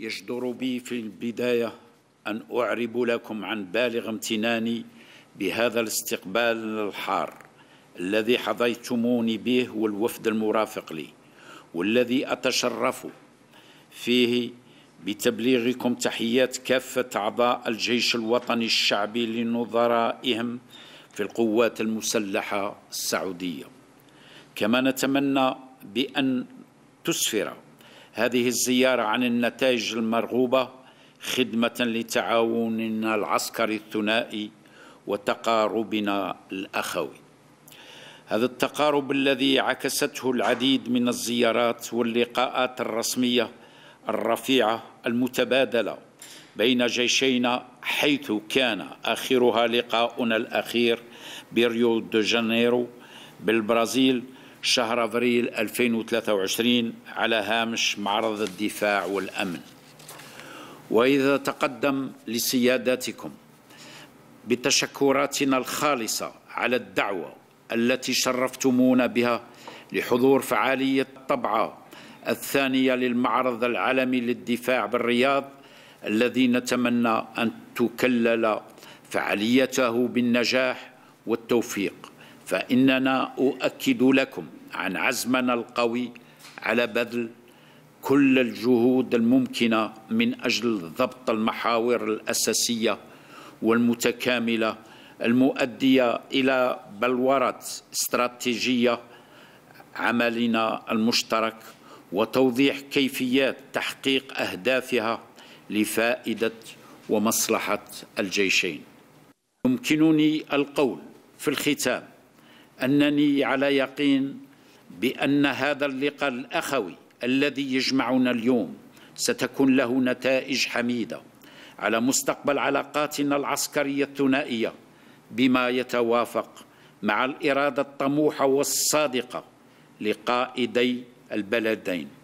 يجدر بي في البداية أن أعرب لكم عن بالغ امتناني بهذا الاستقبال الحار الذي حظيتموني به والوفد المرافق لي والذي أتشرف فيه بتبليغكم تحيات كافة أعضاء الجيش الوطني الشعبي لنظرائهم في القوات المسلحة السعودية كما نتمنى بأن تسفر هذه الزيارة عن النتائج المرغوبة خدمة لتعاوننا العسكري الثنائي وتقاربنا الأخوي هذا التقارب الذي عكسته العديد من الزيارات واللقاءات الرسمية الرفيعة المتبادلة بين جيشينا حيث كان آخرها لقاؤنا الأخير بريو دو جانيرو بالبرازيل شهر أبريل 2023 على هامش معرض الدفاع والأمن وإذا تقدم لسيادتكم بتشكراتنا الخالصة على الدعوة التي شرفتمونا بها لحضور فعالية الطبعة الثانية للمعرض العالمي للدفاع بالرياض الذي نتمنى أن تكلل فعاليته بالنجاح والتوفيق فإننا أؤكد لكم عن عزمنا القوي على بذل كل الجهود الممكنة من أجل ضبط المحاور الأساسية والمتكاملة المؤدية إلى بلورة استراتيجية عملنا المشترك وتوضيح كيفيات تحقيق أهدافها لفائدة ومصلحة الجيشين يمكنني القول في الختام انني على يقين بان هذا اللقاء الاخوي الذي يجمعنا اليوم ستكون له نتائج حميده على مستقبل علاقاتنا العسكريه الثنائيه بما يتوافق مع الاراده الطموحه والصادقه لقائدي البلدين